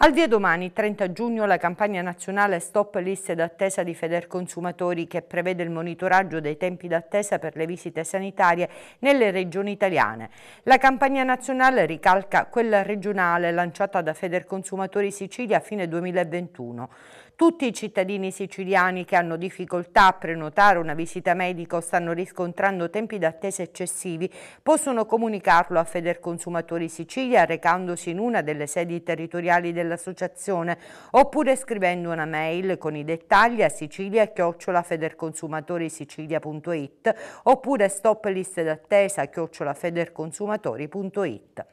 Al via domani, 30 giugno, la campagna nazionale Stop Liste d'attesa di Federconsumatori che prevede il monitoraggio dei tempi d'attesa per le visite sanitarie nelle regioni italiane. La campagna nazionale ricalca quella regionale lanciata da Federconsumatori Sicilia a fine 2021. Tutti i cittadini siciliani che hanno difficoltà a prenotare una visita medica o stanno riscontrando tempi d'attesa eccessivi possono comunicarlo a Federconsumatori Sicilia recandosi in una delle sedi territoriali della dell'associazione oppure scrivendo una mail con i dettagli a sicilia-federconsumatori-sicilia.it oppure stop liste d'attesa-federconsumatori.it.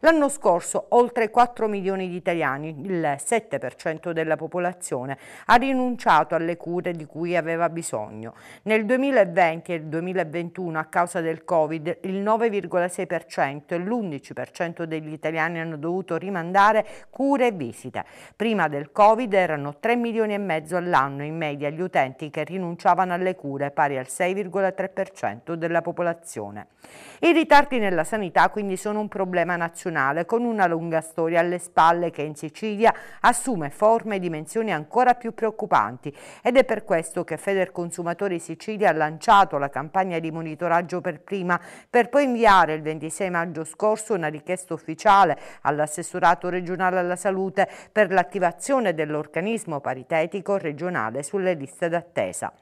L'anno scorso oltre 4 milioni di italiani, il 7% della popolazione, ha rinunciato alle cure di cui aveva bisogno. Nel 2020 e 2021 a causa del Covid il 9,6% e l'11% degli italiani hanno dovuto rimandare cure e visite. Prima del Covid erano 3 milioni e mezzo all'anno in media gli utenti che rinunciavano alle cure, pari al 6,3% della popolazione. I ritardi nella sanità quindi sono un problema nazionale, con una lunga storia alle spalle che in Sicilia assume forme e dimensioni ancora più preoccupanti ed è per questo che Feder Consumatori Sicilia ha lanciato la campagna di monitoraggio per prima, per poi inviare il 26 maggio scorso una richiesta ufficiale all'assessorato regionale alla salute salute per l'attivazione dell'organismo paritetico regionale sulle liste d'attesa.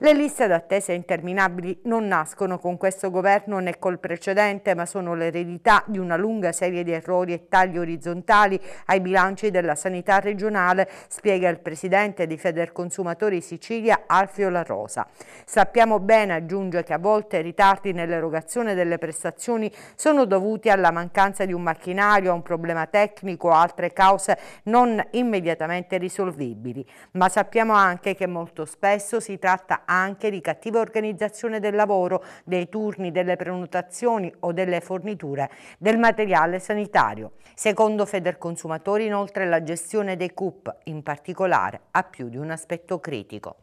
Le liste d'attesa interminabili non nascono con questo governo né col precedente, ma sono l'eredità di una lunga serie di errori e tagli orizzontali ai bilanci della sanità regionale, spiega il presidente di Federconsumatori Sicilia Alfio La Rosa. Sappiamo bene, aggiunge, che a volte i ritardi nell'erogazione delle prestazioni sono dovuti alla mancanza di un macchinario, a un problema tecnico o altre cause non immediatamente risolvibili, ma sappiamo anche che molto spesso si tratta anche di cattiva organizzazione del lavoro, dei turni, delle prenotazioni o delle forniture del materiale sanitario. Secondo Federconsumatori inoltre la gestione dei CUP in particolare ha più di un aspetto critico.